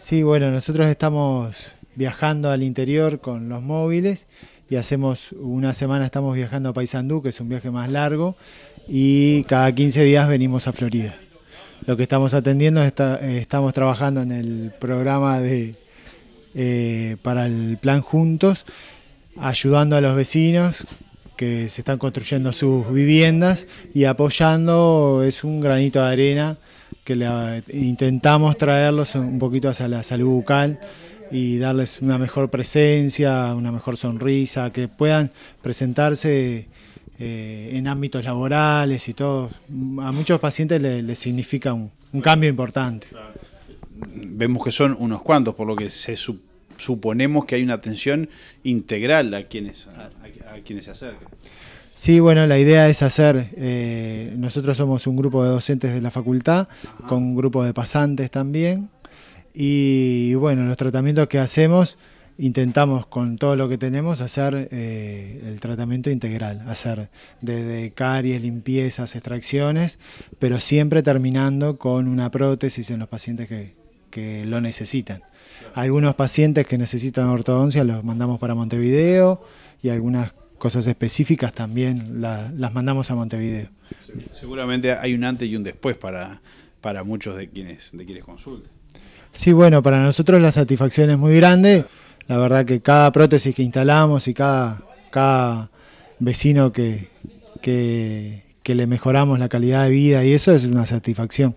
Sí, bueno, nosotros estamos viajando al interior con los móviles y hacemos una semana estamos viajando a Paysandú, que es un viaje más largo, y cada 15 días venimos a Florida. Lo que estamos atendiendo estamos trabajando en el programa de eh, para el plan Juntos, ayudando a los vecinos que se están construyendo sus viviendas y apoyando es un granito de arena que intentamos traerlos un poquito hacia la salud bucal y darles una mejor presencia, una mejor sonrisa, que puedan presentarse eh, en ámbitos laborales y todo. A muchos pacientes les, significa un, cambio importante. Vemos que son unos cuantos, por lo que se suponemos que hay una atención integral a quienes, a, a quienes se acercan. Sí, bueno, la idea es hacer, eh, nosotros somos un grupo de docentes de la facultad, con un grupo de pasantes también, y, bueno, los tratamientos que hacemos, intentamos con todo lo que tenemos hacer eh, el tratamiento integral, hacer desde caries, limpiezas, extracciones, pero siempre terminando con una prótesis en los pacientes que, que lo necesitan. Algunos pacientes que necesitan ortodoncia los mandamos para Montevideo y algunas cosas específicas también las mandamos a Montevideo. Seguramente hay un antes y un después para, para muchos de quienes, de quienes consultan. Sí, bueno, para nosotros la satisfacción es muy grande. La verdad que cada prótesis que instalamos y cada, cada vecino que, que le mejoramos la calidad de vida y eso es una satisfacción.